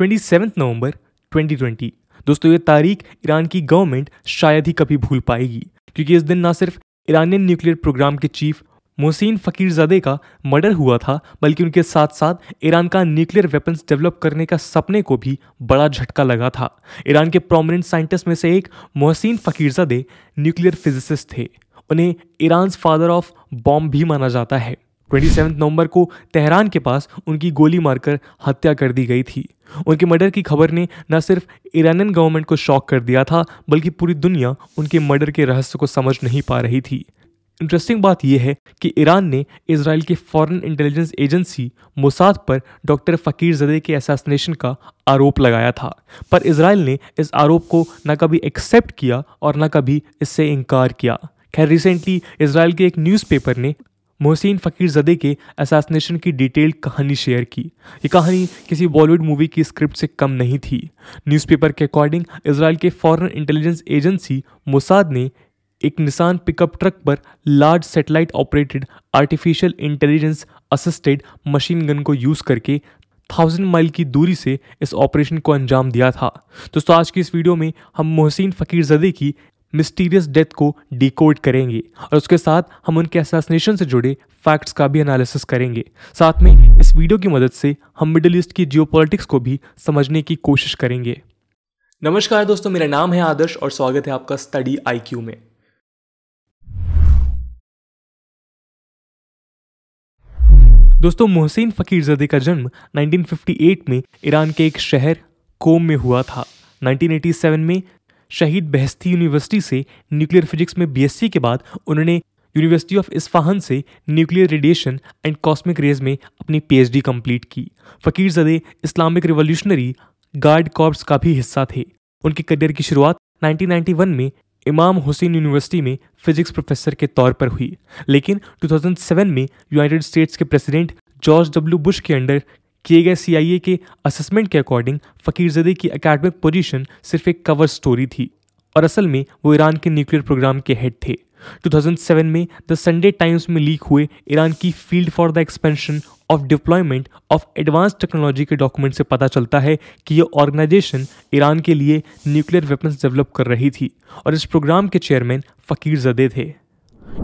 twenty November twenty दोस्तों ये तारीख ईरान की गवर्नमेंट शायद ही कभी भूल पाएगी क्योंकि इस दिन ना सिर्फ ईरानियन न्यूक्लियर प्रोग्राम के चीफ मोहसिन फकीरजादे का मर्डर हुआ था बल्कि उनके साथ साथ ईरान का न्यूक्लियर वेपन्स डेवलप करने का सपने को भी बड़ा झटका लगा था ईरान के प्रोमिनेंट साइंटिस्ट में से एक मोहसिन फकीरजादे न्यूक्लियर फिजिसिस्ट थे उन्हें ईरान फादर ऑफ बॉम्ब भी माना जाता है ट्वेंटी नवंबर को तेहरान के पास उनकी गोली मारकर हत्या कर दी गई थी उनके मर्डर की खबर ने न सिर्फ ईरानियन गवर्नमेंट को शॉक कर दिया था बल्कि पूरी दुनिया उनके मर्डर के रहस्य को समझ नहीं पा रही थी इंटरेस्टिंग बात यह है कि ईरान ने इसराइल की फॉरेन इंटेलिजेंस एजेंसी मुसाद पर डॉक्टर फ़कीर जदे के असैसिनेशन का आरोप लगाया था पर इसराइल ने इस आरोप को न कभी एक्सेप्ट किया और न कभी इससे इनकार किया खैर रिसेंटली इसराइल के एक न्यूज़पेपर ने मोहसिन फ़कीरजदे के असासनेशन की डिटेल्ड कहानी शेयर की ये कहानी किसी बॉलीवुड मूवी की स्क्रिप्ट से कम नहीं थी न्यूज़पेपर के अकॉर्डिंग इसराइल के फॉरेन इंटेलिजेंस एजेंसी मोसाद ने एक निशान पिकअप ट्रक पर large satellite operated artificial intelligence assisted machine gun को यूज़ करके थाउजेंड माइल की दूरी से इस ऑपरेशन को अंजाम दिया था दोस्तों आज की इस वीडियो में हम मोहसिन फ़कीरजदे की मिस्टीरियस डेथ को डिकोड करेंगे और उसके साथ हम उनके असैसिनेशन से जुड़े फैक्ट्स का भी एनालिसिस करेंगे साथ में इस वीडियो की मदद से हम मिडिल ईस्ट की जियो को भी समझने की कोशिश करेंगे नमस्कार दोस्तों मेरा नाम है आदर्श और स्वागत है आपका स्टडी आई में दोस्तों मोहसिन फकीरजदे का जन्म 1958 में ईरान के एक शहर कोम में हुआ था 1987 में शहीद बहस्ती यूनिवर्सिटी से न्यूक्लियर फिजिक्स में बीएससी के बाद उन्होंने यूनिवर्सिटी ऑफ इस्फाहान से nuclear radiation and cosmic rays में अपनी पीएचडी कंप्लीट की फ़कीर जदे इस्लामिक रिवॉल्यूशनरी गार्ड कॉर्प्स का भी हिस्सा थे उनके करियर की शुरुआत 1991 में इमाम हुसैन यूनिवर्सिटी में फिजिक्स प्रोफेसर के तौर पर हुई लेकिन 2007 में यूनाइटेड स्टेट्स के प्रेसिडेंट जॉर्ज डब्ल्यू बुश के अंडर किए गए ए के असेसमेंट के अकॉर्डिंग फकीरजदे की अकेडमिक पोजीशन सिर्फ एक कवर स्टोरी थी और असल में वो ईरान के न्यूक्लियर प्रोग्राम के हेड थे 2007 में द संडे टाइम्स में लीक हुए ईरान की field for the expansion of deployment of advance technology के डॉक्यूमेंट से पता चलता है कि यह ऑर्गेनाइजेशन ईरान के लिए न्यूक्लियर वेपन्स डेवलप कर रही थी और इस प्रोग्राम के चेयरमैन फकीर जदे थे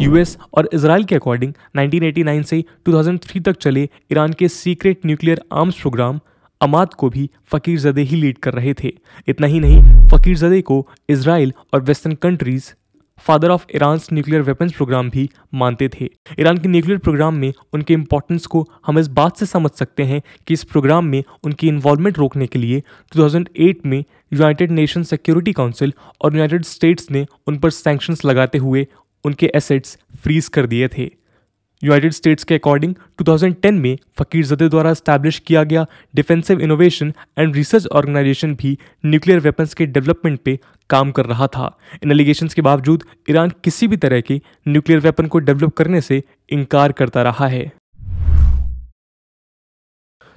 यूएस और इसराइल के अकॉर्डिंग 1989 से 2003 तक चले ईरान के secret nuclear arms program Amad को भी फ़कीर जदे ही लीड कर रहे थे इतना ही नहीं फ़कीर जदे को इसराइल और western countries father of Iran nuclear weapons programme भी मानते थे ईरान के न्यूक्लियर प्रोग्राम में उनके इम्पोर्टेंस को हम इस बात से समझ सकते हैं कि इस प्रोग्राम में उनकी इन्वॉल्वमेंट रोकने के लिए 2008 में यूनाइटेड नेशन सिक्योरिटी काउंसिल और यूनाइटेड स्टेट्स ने उन पर सैंक्शंस लगाते हुए उनके एसेट्स फ्रीज कर दिए थे यूनाइटेड स्टेट्स के अकॉर्डिंग 2010 में फ़कीर जदे द्वारा स्टैब्लिश किया गया defensive innovation and research organization भी न्यूक्लियर वेपन्स के डेवलपमेंट पे काम कर रहा था इन एलिगेशन के बावजूद ईरान किसी भी तरह के न्यूक्लियर वेपन को डेवलप करने से इनकार करता रहा है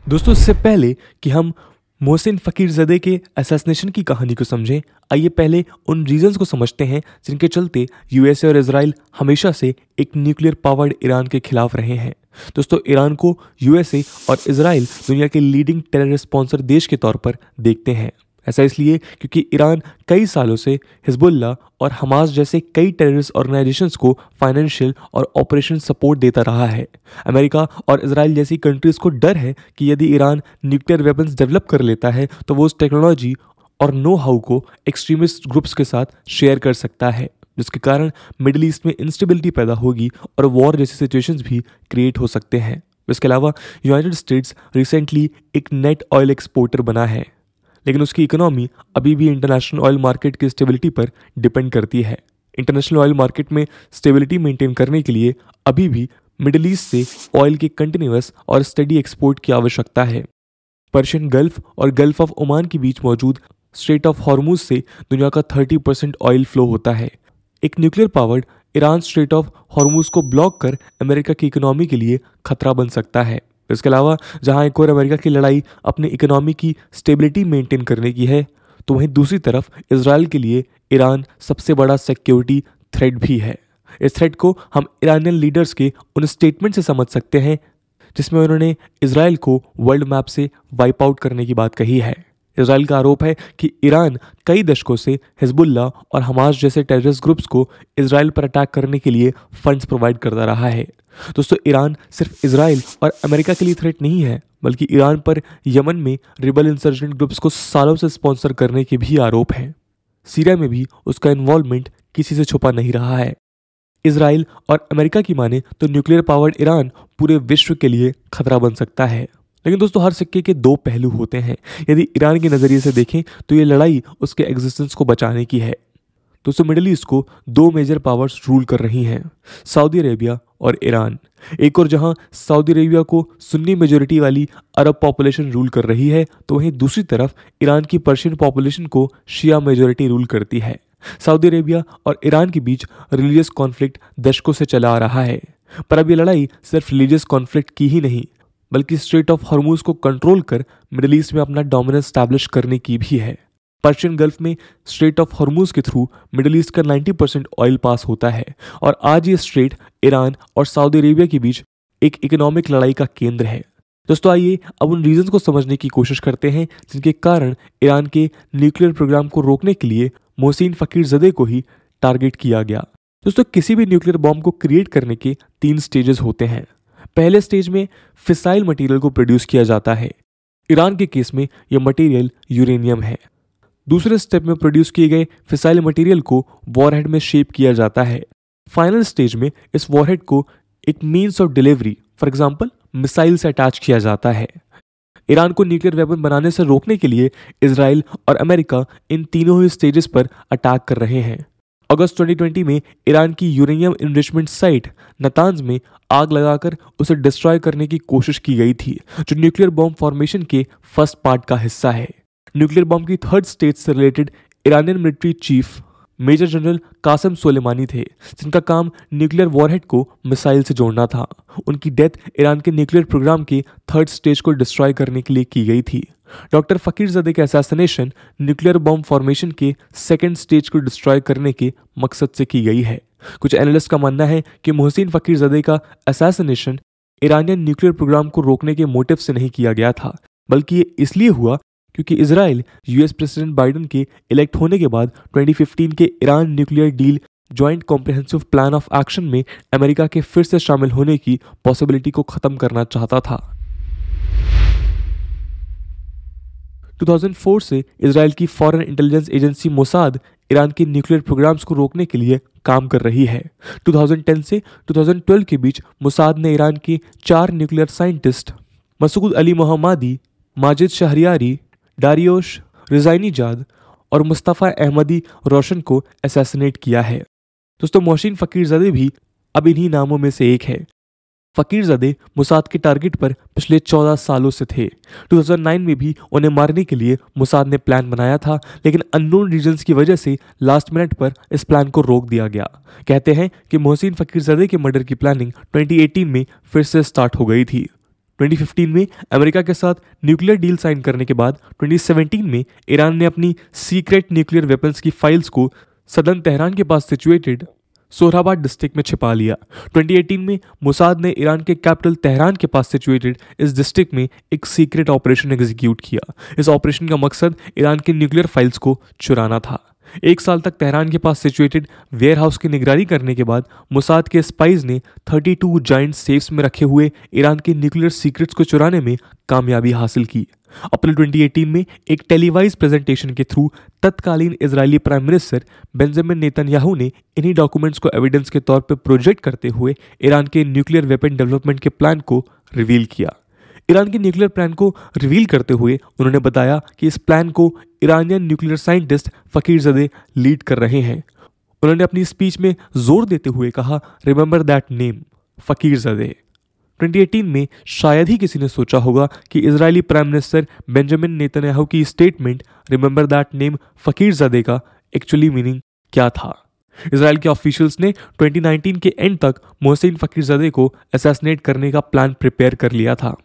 दोस्तों इससे पहले कि हम मोहसिन फ़कीरजदे के असैसिनेशन की कहानी को समझें आइए पहले उन रीजंस को समझते हैं जिनके चलते यूएसए और इसराइल हमेशा से एक न्यूक्लियर पावर्ड ईरान के खिलाफ रहे हैं दोस्तों ईरान को यूएसए और इसराइल दुनिया के लीडिंग टेरर स्पॉन्सर देश के तौर पर देखते हैं ऐसा इसलिए क्योंकि ईरान कई सालों से हिजबुल्ला और हमास जैसे कई टेररिस्ट ऑर्गेनाइजेशंस को फाइनेंशियल और ऑपरेशन सपोर्ट देता रहा है अमेरिका और इसराइल जैसी कंट्रीज़ को डर है कि यदि ईरान न्यूक्लियर वेपन्स डेवलप कर लेता है तो वो उस टेक्नोलॉजी और नो हाउ को एक्सट्रीमिस्ट ग्रुप्स के साथ शेयर कर सकता है जिसके कारण मिडिल ईस्ट में इंस्टेबिलिटी पैदा होगी और वॉर जैसी सिचुएशंस भी क्रिएट हो सकते हैं इसके अलावा यूनाइटेड स्टेट्स रिसेंटली एक नेट ऑयल एक्सपोर्टर बना है लेकिन उसकी इकोनॉमी अभी भी इंटरनेशनल ऑयल मार्केट की स्टेबिलिटी पर डिपेंड करती है इंटरनेशनल ऑयल मार्केट में स्टेबिलिटी मेंटेन करने के लिए अभी भी मिडल ईस्ट से ऑयल के कंटिन्यूस और स्टडी एक्सपोर्ट की आवश्यकता है पर्शियन गल्फ और गल्फ ऑफ ओमान के बीच मौजूद स्ट्रेट ऑफ हॉर्मूज से दुनिया का 30 परसेंट ऑयल फ्लो होता है एक nuclear powered Iran Strait of Hormuz को ब्लॉक कर अमेरिका की इकोनॉमी के लिए खतरा बन सकता है इसके अलावा जहां एक और अमेरिका की लड़ाई अपनी इकोनॉमी की स्टेबिलिटी मेंटेन करने की है तो वहीं दूसरी तरफ इसराइल के लिए ईरान सबसे बड़ा सिक्योरिटी थ्रेट भी है इस थ्रेट को हम ईरानियन लीडर्स के उन स्टेटमेंट से समझ सकते हैं जिसमें उन्होंने इसराइल को वर्ल्ड मैप से वाइप आउट करने की बात कही है इसराइल का आरोप है कि ईरान कई दशकों से हिजबुल्ला और हमास जैसे टेररिस्ट ग्रुप्स को इसराइल पर अटैक करने के लिए फंड्स प्रोवाइड करता रहा है दोस्तों ईरान सिर्फ इसराइल और अमेरिका के लिए थ्रेट नहीं है बल्कि ईरान पर यमन में रिबल इंसर्जेंट ग्रुप्स को सालों से स्पॉन्सर करने के भी आरोप हैं सीरिया में भी उसका इन्वॉल्वमेंट किसी से छुपा नहीं रहा है इसराइल और अमेरिका की माने तो न्यूक्लियर पावर्ड ईरान पूरे विश्व के लिए खतरा बन सकता है लेकिन दोस्तों हर सिक्के के दो पहलू होते हैं यदि ईरान के नज़रिए से देखें तो ये लड़ाई उसके एग्जिस्टेंस को बचाने की है दोस्तों मिडल ईस्ट को दो मेजर पावर्स रूल कर रही हैं सऊदी अरेबिया और ईरान एक और जहां सऊदी अरेबिया को सुन्नी मेजोरिटी वाली अरब पॉपुलेशन रूल कर रही है तो वहीं दूसरी तरफ ईरान की पर्शियन पॉपुलेशन को शिया मेजोरिटी रूल करती है सऊदी अरेबिया और ईरान के बीच रिलीजियस कॉन्फ्लिक्ट दशकों से चला आ रहा है पर अब ये लड़ाई सिर्फ रिलीजियस कॉन्फ्लिक्ट की ही नहीं बल्कि स्ट्रेट ऑफ हॉर्मूज को कंट्रोल कर मिडल ईस्ट में अपना डोमिनेंस स्टैब्लिश करने की भी है पर्शियन गल्फ में स्ट्रेट ऑफ हॉर्मूज के थ्रू मिडल ईस्ट का 90 परसेंट ऑयल पास होता है और आज ये स्ट्रेट ईरान और सऊदी अरेबिया के बीच एक इकोनॉमिक लड़ाई का केंद्र है दोस्तों आइए अब उन रीजन को समझने की कोशिश करते हैं जिनके कारण ईरान के न्यूक्लियर प्रोग्राम को रोकने के लिए मोहसिन फकीर जदे को ही टारगेट किया गया दोस्तों किसी भी न्यूक्लियर बॉम्ब को क्रिएट करने के तीन स्टेजेस होते हैं पहले स्टेज में फिसाइल मटेरियल को प्रोड्यूस किया जाता है ईरान के केस में यह मटेरियल यूरेनियम है दूसरे स्टेप में प्रोड्यूस किए गए फिसाइल मटेरियल को वॉरहेड में शेप किया जाता है फाइनल स्टेज में इस वॉरहेड को एक means of delivery for example missile से अटैच किया जाता है ईरान को न्यूक्लियर वेपन बनाने से रोकने के लिए इसराइल और अमेरिका इन तीनों ही स्टेजेस पर अटैक कर रहे हैं अगस्त 2020 में ईरान की यूरेनियम इन्वेस्टमेंट साइट नतांज में आग लगाकर उसे डिस्ट्रॉय करने की कोशिश की गई थी जो न्यूक्लियर बॉम्ब फॉर्मेशन के फर्स्ट पार्ट का हिस्सा है न्यूक्लियर बॉम्ब की थर्ड स्टेज से related Iranian military chief major general Qasem Soleimani थे जिनका काम न्यूक्लियर वॉरहेड को मिसाइल से जोड़ना था उनकी डेथ ईरान के न्यूक्लियर प्रोग्राम के थर्ड स्टेज को डिस्ट्रॉय करने के लिए की गई थी डॉक्टर फकीर जदे का असैसिनेशन न्यूक्लियर बॉम्ब फॉर्मेशन के सेकेंड स्टेज को डिस्ट्रॉय करने के मकसद से की गई है कुछ एनालिस्ट का मानना है कि मोहसिन फकीर जदे का असैसिनेशन ईरानियन न्यूक्लियर प्रोग्राम को रोकने के मोटिव से नहीं किया गया था बल्कि ये इसलिए हुआ क्योंकि इसराइल यूएस प्रेसिडेंट बाइडन के इलेक्ट होने के बाद 2015 के Iran nuclear deal joint comprehensive plan of action में अमेरिका के फिर से शामिल होने की पॉसिबिलिटी को खत्म करना चाहता था 2004 से इसराइल की foreign intelligence agency Mossad Iran के न्यूक्लियर प्रोग्राम्स को रोकने के लिए काम कर रही है 2010 से 2012 के बीच मोसाद ने ईरान के चार nuclear scientist Masoud Ali Mohammadi Majid Shahriari Dariush Rezaeinejad और मुस्तफ़ा अहमदी रोशन को असैसिनेट किया है दोस्तों मोहसिन फ़कीरजदे भी अब इन्हीं नामों में से एक है फ़कीरजदे मुसाद के टारगेट पर पिछले 14 सालों से थे 2009 में भी उन्हें मारने के लिए मुसाद ने प्लान बनाया था लेकिन अननोन रीजंस की वजह से लास्ट मिनट पर इस प्लान को रोक दिया गया कहते हैं कि मोहसिन फ़कीरजदे के मर्डर की प्लानिंग 2018 में फिर से स्टार्ट हो गई थी 2015 में अमेरिका के साथ न्यूक्लियर डील साइन करने के बाद 2017 में ईरान ने अपनी सीक्रेट न्यूक्लियर वेपन्स की फाइल्स को सदन तेहरान के पास सिचुएटेड सोहराबाद डिस्ट्रिक्ट में छिपा लिया 2018 में मुसाद ने ईरान के कैपिटल तेहरान के पास सिचुएटेड इस डिस्ट्रिक्ट में एक सीक्रेट ऑपरेशन एग्जीक्यूट किया इस ऑपरेशन का मकसद ईरान के न्यूक्लियर फाइल्स को चुराना था एक साल तक तेहरान के पास सिचुएटेड वेयरहाउस की निगरानी करने के बाद मुसाद के स्पाइज ने 32 जॉइंट सेफ्स में रखे हुए ईरान के न्यूक्लियर सीक्रेट्स को चुराने में कामयाबी हासिल की अप्रैल 2018 में एक टेलीवाइज प्रेजेंटेशन के थ्रू तत्कालीन Israeli prime minister Benjamin Netanyahu ने इन्हीं डॉक्यूमेंट्स को एविडेंस के तौर पर प्रोजेक्ट करते हुए ईरान के न्यूक्लियर वेपन डेवलपमेंट के प्लान को रिवील किया ईरान के न्यूक्लियर प्लान को रिवील करते हुए उन्होंने बताया कि इस प्लान को ईरानियन न्यूक्लियर साइंटिस्ट फ़कीर जदे लीड कर रहे हैं उन्होंने अपनी स्पीच में जोर देते हुए कहा रिमेंबर दैट नेम फ़कीर जदे 2018 में शायद ही किसी ने सोचा होगा कि Israeli prime minister Benjamin Netanyahu की statement remember that name Fakhrizadeh का एक्चुअली मीनिंग क्या था इसराइल के ऑफिशियल्स ने 2019 के एंड तक मोहसिन फ़कीरजदे को असैसिनेट करने का प्लान प्रिपेयर कर लिया था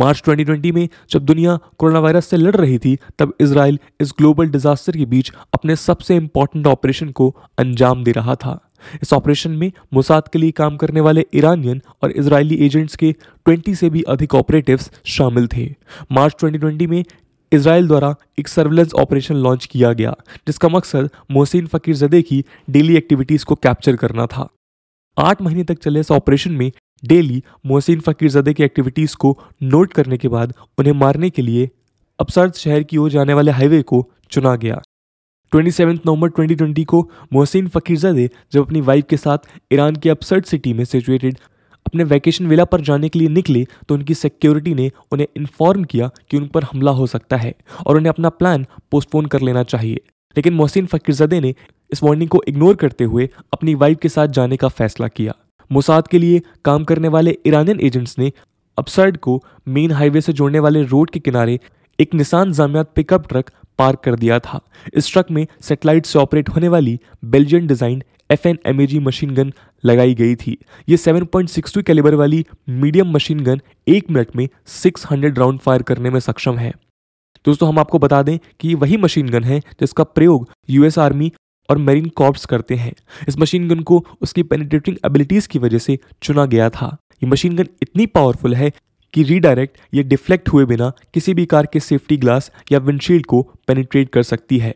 मार्च 2020 में जब दुनिया कोरोना वायरस से लड़ रही थी तब इसराइल इस ग्लोबल डिजास्टर के बीच अपने सबसे इंपॉर्टेंट ऑपरेशन को अंजाम दे रहा था इस ऑपरेशन में मुसाद के लिए काम करने वाले ईरानियन और इजरायली एजेंट्स के 20 से भी अधिक ऑपरेटिव्स शामिल थे मार्च 2020 में इसराइल द्वारा एक सर्विलेंस ऑपरेशन लॉन्च किया गया जिसका मकसद मोहसिन फकीर जदे की डेली एक्टिविटीज़ को कैप्चर करना था आठ महीने तक चले इस ऑपरेशन में डेली मोहसिन फ़कीरजदे की एक्टिविटीज़ को नोट करने के बाद उन्हें मारने के लिए अपसर्द शहर की ओर जाने वाले हाईवे को चुना गया twenty seven November twenty twenty को मोहसिन फ़कीरजदे जब अपनी वाइफ के साथ ईरान के अपसर्ड सिटी में सिचुएटेड अपने वैकेशन विला पर जाने के लिए निकले तो उनकी सिक्योरिटी ने उन्हें इन्फॉर्म किया कि उन पर हमला हो सकता है और उन्हें अपना प्लान पोस्टपोन कर लेना चाहिए लेकिन मोहसिन फ़कीरजदे ने इस वार्निंग को इग्नोर करते हुए अपनी वाइफ के साथ जाने का फैसला किया मुसाद के लिए काम करने वाले ईरानियन एजेंट्स ने अपसर्ड को मेन हाईवे से जोड़ने वाले रोड के किनारे एक निशान जामियात पिकअप ट्रक पार्क कर दिया था इस ट्रक में सेटेलाइट से ऑपरेट होने वाली Belgian design F N M machine gun लगाई गई थी ये 7.62 पॉइंट कैलिबर वाली मीडियम मशीन गन एक मिनट में 600 राउंड फायर करने में सक्षम है दोस्तों हम आपको बता दें कि वही मशीन गन है जिसका प्रयोग यूएस आर्मी और मरीन कॉर्प्स करते हैं इस मशीन गन को उसकी पेनिट्रेटिंग एबिलिटीज़ की वजह से चुना गया था ये मशीन गन इतनी पावरफुल है कि रीडायरेक्ट या डिफ्लेक्ट हुए बिना किसी भी कार के सेफ्टी ग्लास या विंडशील्ड को पेनिट्रेट कर सकती है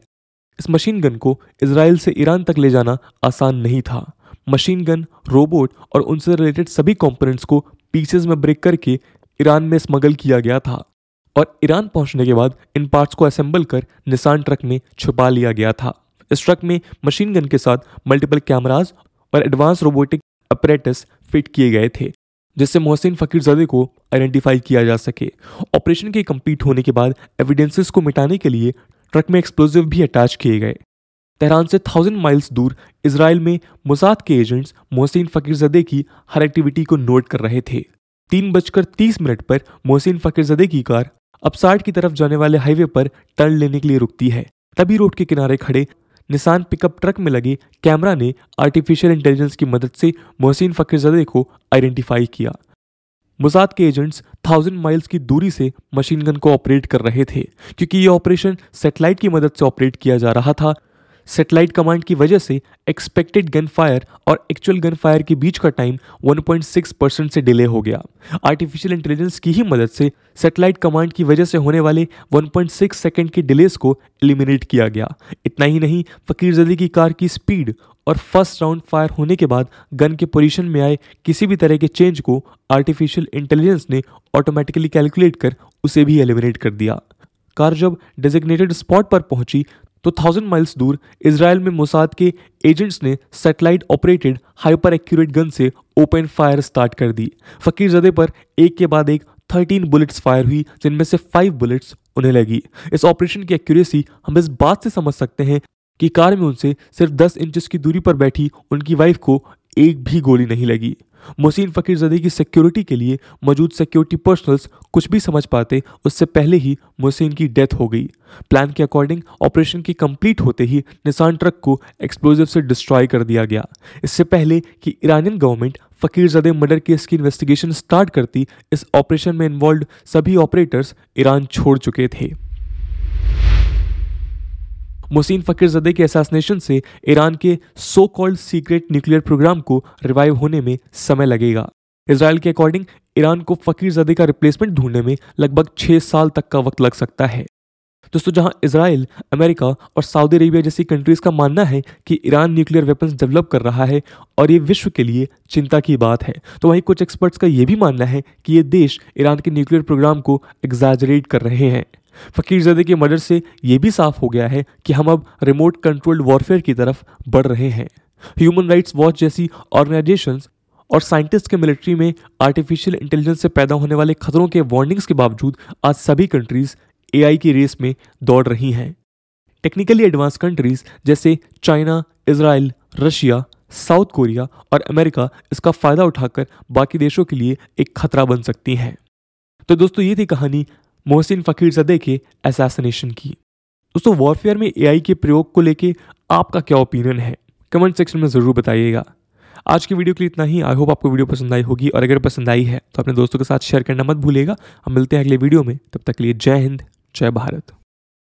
इस मशीन गन को इसराइल से ईरान तक ले जाना आसान नहीं था मशीन गन रोबोट और उनसे रिलेटेड सभी कंपोनेंट्स को पीसेज में ब्रेक करके ईरान में स्मगल किया गया था और ईरान पहुंचने के बाद इन पार्ट्स को असेंबल कर निशान ट्रक में छुपा लिया गया था इस ट्रक में मशीन गन के साथ मल्टीपल कैमराज और एडवांस रोबोटिक अपरेटस फिट किए गए थे जिससे मोहसिन फकीरजादे को आइडेंटिफाई किया जा सके ऑपरेशन के कंप्लीट होने के बाद एविडेंसेस को मिटाने के लिए ट्रक में एक्सप्लोजिव भी अटैच किए गए तेहरान से थाउजेंड माइल्स दूर इसराइल में मुसाद के एजेंट्स मोहसिन फकीरजदे की हर एक्टिविटी को नोट कर रहे थे तीन बजकर तीस मिनट पर मोहसिन फकीरजदे की कार अपसाट की तरफ जाने वाले हाईवे पर टर्न लेने के लिए रुकती है तभी रोड के किनारे खड़े निशान पिकअप ट्रक में लगे कैमरा ने आर्टिफिशियल इंटेलिजेंस की मदद से मोहसिन फकीरजदे को आइडेंटिफाई किया मुसाद के एजेंट्स थाउजेंड माइल्स की दूरी से मशीन गन को ऑपरेट कर रहे थे क्योंकि ये ऑपरेशन सेटेलाइट की मदद से ऑपरेट किया जा रहा था सेटेलाइट कमांड की वजह से एक्सपेक्टेड गन फायर और एक्चुअल गन फायर के बीच का टाइम 1.6 परसेंट से डिले हो गया आर्टिफिशियल इंटेलिजेंस की ही मदद से सेटेलाइट कमांड की वजह से होने वाले 1.6 सेकंड के डिलेस को एलिमिनेट किया गया इतना ही नहीं फकीरजदी की कार की स्पीड और फर्स्ट राउंड फायर होने के बाद गन के पोजीशन में आए किसी भी तरह के चेंज को आर्टिफिशियल इंटेलिजेंस ने ऑटोमेटिकली कैलकुलेट कर उसे भी एलिमिनेट कर दिया कार जब डेजिग्नेटेड स्पॉट पर पहुंची तो थाउजेंड माइल्स दूर इसराइल में मोसाद के एजेंट्स ने satellite operated hyper accurate gun से ओपन फायर स्टार्ट कर दी फकीर जदे पर एक के बाद एक थर्टीन बुलेट्स फायर हुई जिनमें से फाइव बुलेट्स उन्हें लगी इस ऑपरेशन की एक्यूरेसी हम इस बात से समझ सकते हैं कि कार में उनसे सिर्फ दस इंचज की दूरी पर बैठी उनकी वाइफ को एक भी गोली नहीं लगी मोहसिन फ़कीरजदे की सिक्योरिटी के लिए मौजूद सिक्योरिटी पर्सनल्स कुछ भी समझ पाते उससे पहले ही मोहसिन की डेथ हो गई प्लान के अकॉर्डिंग ऑपरेशन की कंप्लीट होते ही निशान ट्रक को एक्सप्लोजिव से डिस्ट्रॉय कर दिया गया इससे पहले कि Iranian government Fakhrizadeh murder case की इन्वेस्टिगेशन स्टार्ट करती इस ऑपरेशन में इन्वॉल्व सभी ऑपरेटर्स ईरान छोड़ चुके थे फकीर फ़कीरजदे के असासनेशन से ईरान के so called secret nuclear program को रिवाइव होने में समय लगेगा इसराइल के अकॉर्डिंग ईरान को फ़कीरजदे का रिप्लेसमेंट ढूंढने में लगभग छह साल तक का वक्त लग सकता है दोस्तों जहां इसराइल अमेरिका और सऊदी अरेबिया जैसी कंट्रीज़ का मानना है कि ईरान न्यूक्लियर वेपन्स डेवलप कर रहा है और ये विश्व के लिए चिंता की बात है तो वहीं कुछ एक्सपर्ट्स का ये भी मानना है कि ये देश ईरान के न्यूक्लियर प्रोग्राम को एग्जाजरेट कर रहे हैं फकीरजदे के मर्डर से ये भी साफ हो गया है कि हम अब रिमोट कंट्रोल्ड वॉरफेयर की तरफ बढ़ रहे हैं ह्यूमन राइट्स वॉच जैसी ऑर्गेनाइजेशंस और साइंटिस्ट के मिलिट्री में आर्टिफिशियल इंटेलिजेंस से पैदा होने वाले खतरों के वार्निंग्स के बावजूद आज सभी कंट्रीज ए की रेस में दौड़ रही हैं टेक्निकली एडवांस कंट्रीज जैसे China Israel Russia South Korea और अमेरिका इसका फ़ायदा उठाकर बाकी देशों के लिए एक खतरा बन सकती हैं तो दोस्तों ये थी कहानी मोहसिन फ़कीर जदे के असैसिनेशन की दोस्तों वॉरफेयर में एआई के प्रयोग को लेके आपका क्या ओपिनियन है कमेंट सेक्शन में ज़रूर बताइएगा आज की वीडियो के लिए इतना ही आई होप आपको वीडियो पसंद आई होगी और अगर पसंद आई है तो अपने दोस्तों के साथ शेयर करना मत भूलेगा हम मिलते हैं अगले वीडियो में तब तक के लिए जय हिंद जय भारत